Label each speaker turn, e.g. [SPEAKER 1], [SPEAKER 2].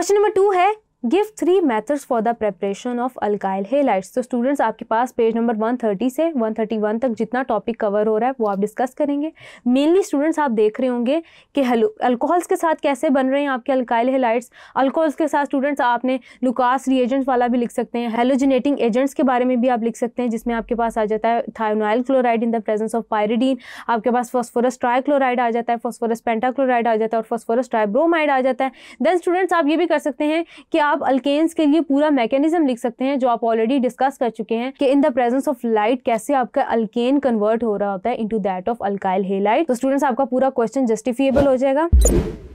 [SPEAKER 1] question number two है give three methods for the preparation of alkyl halides तो students आपके पास page number 130 से 131 तक जितना टॉपिक कवर हो रहा है वो आप डिस्कस करेंगे मेनली स्टूडेंट्स आप देख रहे होंगे कि हेलो अल्कोहल्स के साथ कैसे बन रहे हैं आपके अल्काइल हेलाइट्स अल्कोहल्स के साथ स्टूडेंट्स आपने लुकास रिएजेंट्स वाला भी लिख सकते हैं हेलोजिनेटिंग एजेंट्स के बारे में भी आप लिख सकते हैं जिसमें आपके पास आ जाता है thionyl chloride in the presence of pyridine आपके पास फॉस्फोरस ट्राइक्लोराइड आ जाता है फॉस्फोरस पेंटाक्लोराइड आ जाता है और फॉस्फोरस ट्राइब्रोमाइड आ जाता है देन स्टूडेंट्स आप ये भी कर सकते हैं कि आप अल्केन्स के लिए पूरा मैकेनिज्म लिख सकते हैं जो आप ऑलरेडी डिस्कस कर चुके हैं कि in the presence of light कैसे आपका अल्केन कन्वर्ट हो रहा होता है into that of alkyl halide तो स्टूडेंट्स आपका पूरा क्वेश्चन जस्टिफिएबल हो जाएगा